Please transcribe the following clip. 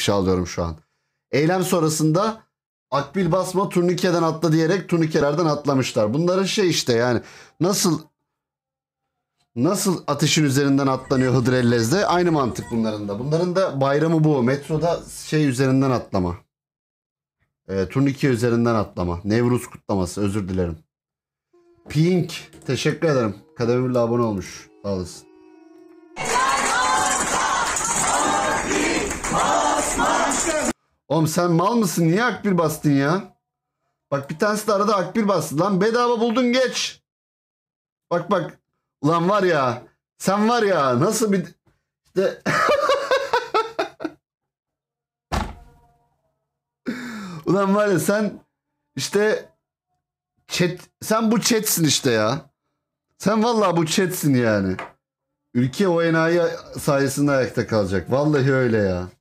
ifşa alıyorum şu an. Eylem sonrasında akbil basma turnikeden atla diyerek turnikelerden atlamışlar. Bunların şey işte yani nasıl nasıl ateşin üzerinden atlanıyor Hıdrellez'de aynı mantık bunların da. Bunların da bayramı bu. Metroda şey üzerinden atlama. E, turnike üzerinden atlama. Nevruz kutlaması özür dilerim. Pink teşekkür ederim. Kademirli abone olmuş. Sağ olasın. Oğlum sen mal mısın? Niye akbir bastın ya? Bak bir tanesi de arada akbir bastı. Lan bedava buldun geç. Bak bak. Ulan var ya. Sen var ya nasıl bir... İşte... Ulan var ya sen işte chat, sen bu chatsin işte ya. Sen vallahi bu chatsin yani. Ülke o enayi sayesinde ayakta kalacak. Vallahi öyle ya.